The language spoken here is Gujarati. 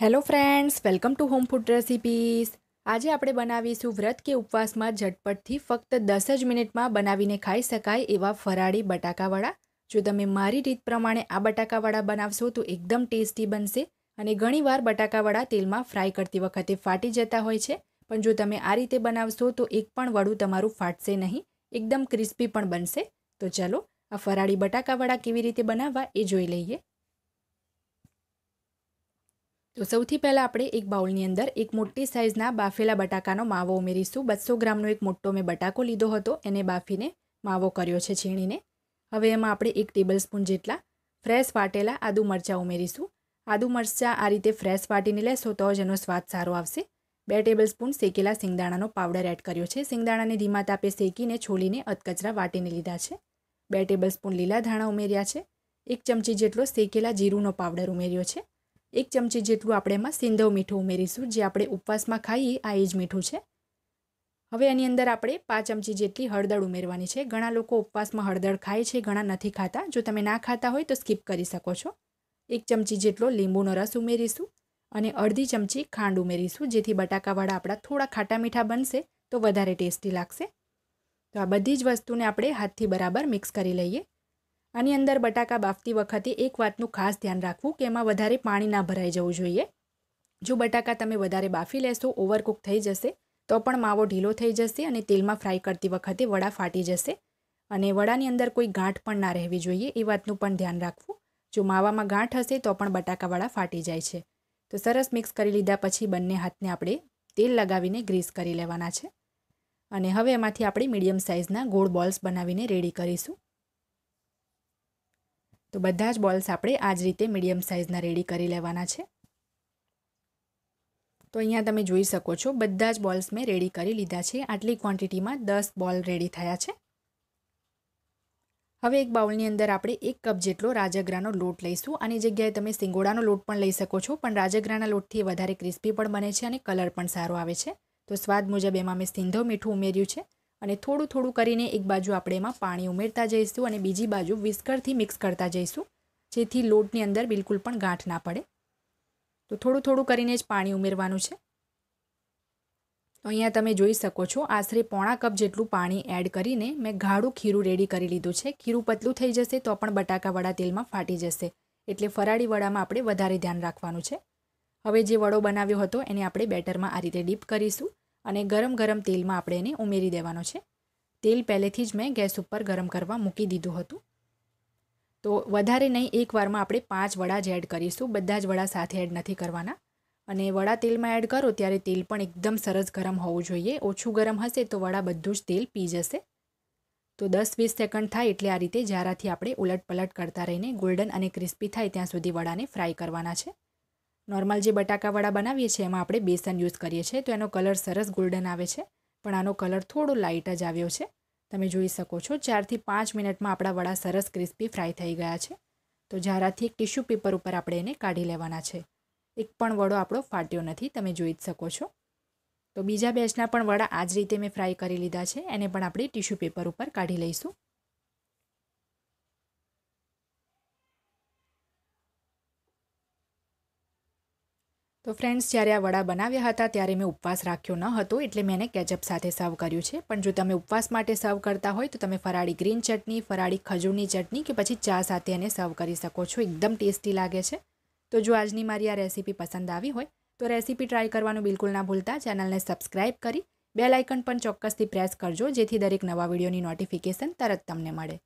hello friends welcome to home food recipes આજે આપણે બનાવીશું વ્રત કે ઉપવાસમાં ઝટપટથી ફક્ત દસ જ મિનિટમાં બનાવીને ખાઈ શકાય એવા ફરાળી બટાકાવાળા જો તમે મારી રીત પ્રમાણે આ બટાકાવાળા બનાવશો તો એકદમ ટેસ્ટી બનશે અને ઘણીવાર બટાકાવાળા તેલમાં ફ્રાય કરતી વખતે ફાટી જતા હોય છે પણ જો તમે આ રીતે બનાવશો તો એક પણ વડું તમારું ફાટશે નહીં એકદમ ક્રિસ્પી પણ બનશે તો ચાલો આ ફરાળી બટાકાવાળા કેવી રીતે બનાવવા એ જોઈ લઈએ તો સૌથી પહેલાં આપણે એક બાઉલની અંદર એક મોટી સાઇઝના બાફેલા બટાકાનો માવો ઉમેરીશું બસો ગ્રામનો એક મોટો મેં બટાકો લીધો હતો એને બાફીને માવો કર્યો છે છીણીને હવે એમાં આપણે એક ટેબલસ્પૂન જેટલા ફ્રેશ વાટેલા આદુ મરચાં ઉમેરીશું આદુ મરચાં આ રીતે ફ્રેશ વાટીને લેશો તો જ એનો સ્વાદ સારો આવશે બે ટેબલસ્પૂન શેકેલા સિંગદાણાનો પાવડર એડ કર્યો છે સિંગદાણાને ધીમા તાપે શેકીને છોલીને અતકચરા વાટીને લીધા છે બે ટેબલસ્પૂન લીલા ધાણા ઉમેર્યા છે એક ચમચી જેટલો શેકેલા જીરુંનો પાવડર ઉમેર્યો છે એક ચમચી જેટલું આપણે એમાં સિંધવ મીઠું ઉમેરીશું જે આપણે ઉપવાસમાં ખાઈએ આ એ જ મીઠું છે હવે એની અંદર આપણે પાંચ ચમચી જેટલી હળદર ઉમેરવાની છે ઘણા લોકો ઉપવાસમાં હળદર ખાય છે ઘણા નથી ખાતા જો તમે ના ખાતા હોય તો સ્કીપ કરી શકો છો એક ચમચી જેટલો લીંબુનો રસ ઉમેરીશું અને અડધી ચમચી ખાંડ ઉમેરીશું જેથી બટાકાવાળા આપણા થોડા ખાટા મીઠા બનશે તો વધારે ટેસ્ટી લાગશે તો આ બધી જ વસ્તુને આપણે હાથથી બરાબર મિક્સ કરી લઈએ આની અંદર બટાકા બાફતી વખતે એક વાતનું ખાસ ધ્યાન રાખવું કે એમાં વધારે પાણી ના ભરાઈ જવું જોઈએ જો બટાકા તમે વધારે બાફી લેશો ઓવરકુક થઈ જશે તો પણ માવો ઢીલો થઈ જશે અને તેલમાં ફ્રાય કરતી વખતે વડા ફાટી જશે અને વડાની અંદર કોઈ ગાંઠ પણ ના રહેવી જોઈએ એ વાતનું પણ ધ્યાન રાખવું જો માવામાં ગાંઠ હશે તો પણ બટાકાવાળા ફાટી જાય છે તો સરસ મિક્સ કરી લીધા પછી બંને હાથને આપણે તેલ લગાવીને ગ્રીસ કરી લેવાના છે અને હવે એમાંથી આપણે મીડિયમ સાઇઝના ગોળ બોલ્સ બનાવીને રેડી કરીશું તો બધા જ બોલ્સ આપણે આ જ રીતે મીડિયમ સાઇઝના રેડી કરી લેવાના છે તો અહીંયા તમે જોઈ શકો છો બધા જ બોલ્સ મેં રેડી કરી લીધા છે આટલી ક્વોન્ટિટીમાં દસ બોલ રેડી થયા છે હવે એક બાઉલની અંદર આપણે એક કપ જેટલો રાજગરાનો લોટ લઈશું આની જગ્યાએ તમે સિંગોડાનો લોટ પણ લઈ શકો છો પણ રાજગરાના લોટથી વધારે ક્રિસ્પી પણ બને છે અને કલર પણ સારો આવે છે તો સ્વાદ મુજબ એમાં મેં સિંધો મીઠું ઉમેર્યું છે અને થોડું થોડું કરીને એક બાજુ આપણે એમાં પાણી ઉમેરતા જઈશું અને બીજી બાજુ વિસ્કરથી મિક્સ કરતા જઈશું જેથી લોટની અંદર બિલકુલ પણ ગાંઠ ના પડે તો થોડું થોડું કરીને જ પાણી ઉમેરવાનું છે તો અહીંયા તમે જોઈ શકો છો આશરે પોણા કપ જેટલું પાણી એડ કરીને મેં ગાઢું ખીરું રેડી કરી લીધું છે ખીરું પતલું થઈ જશે તો પણ બટાકાવાળા તેલમાં ફાટી જશે એટલે ફરાળી વડામાં આપણે વધારે ધ્યાન રાખવાનું છે હવે જે વડો બનાવ્યો હતો એને આપણે બેટરમાં આ રીતે ડીપ કરીશું અને ગરમ ગરમ તેલમાં આપણે એને ઉમેરી દેવાનો છે તેલ પહેલેથી જ મેં ગેસ ઉપર ગરમ કરવા મૂકી દીધું હતું તો વધારે નહીં એકવારમાં આપણે પાંચ વડા જ એડ કરીશું બધા જ વડા સાથે એડ નથી કરવાના અને વડા તેલમાં એડ કરો ત્યારે તેલ પણ એકદમ સરસ ગરમ હોવું જોઈએ ઓછું ગરમ હશે તો વડા બધું જ તેલ પી જશે તો દસ વીસ સેકન્ડ થાય એટલે આ રીતે જ્યારાથી આપણે ઉલટ પલટ કરતા રહીને ગોલ્ડન અને ક્રિસ્પી થાય ત્યાં સુધી વડાને ફ્રાય કરવાના છે નોર્મલ જે બટાકાવાળા બનાવીએ છીએ એમાં આપણે બેસન યુઝ કરીએ છીએ તો એનો કલર સરસ ગોલ્ડન આવે છે પણ આનો કલર થોડો લાઇટ જ આવ્યો છે તમે જોઈ શકો છો ચારથી પાંચ મિનિટમાં આપણા વડા સરસ ક્રિસ્પી ફ્રાય થઈ ગયા છે તો ઝારાથી એક ટીશ્યુ પેપર ઉપર આપણે એને કાઢી લેવાના છે એક પણ વડો આપણો ફાટ્યો નથી તમે જોઈ જ શકો છો તો બીજા બેચના પણ વડા આ જ રીતે મેં ફ્રાય કરી લીધા છે એને પણ આપણે ટિશ્યુ પેપર ઉપર કાઢી લઈશું તો ફ્રેન્ડ્સ જ્યારે આ વડા બનાવ્યા હતા ત્યારે મેં ઉપવાસ રાખ્યો ન હતો એટલે મેં એને કેચઅપ સાથે સર્વ કર્યું છે પણ જો તમે ઉપવાસ માટે સર્વ કરતા હોય તો તમે ફરાળી ગ્રીન ચટણી ફરાળી ખજૂરની ચટણી કે પછી ચા સાથે એને સર્વ કરી શકો છો એકદમ ટેસ્ટી લાગે છે તો જો આજની મારી આ રેસીપી પસંદ આવી હોય તો રેસીપી ટ્રાય કરવાનું બિલકુલ ના ભૂલતા ચેનલને સબસ્ક્રાઇબ કરી બેલ આઇકન પણ ચોક્કસથી પ્રેસ કરજો જેથી દરેક નવા વિડીયોની નોટિફિકેશન તરત તમને મળે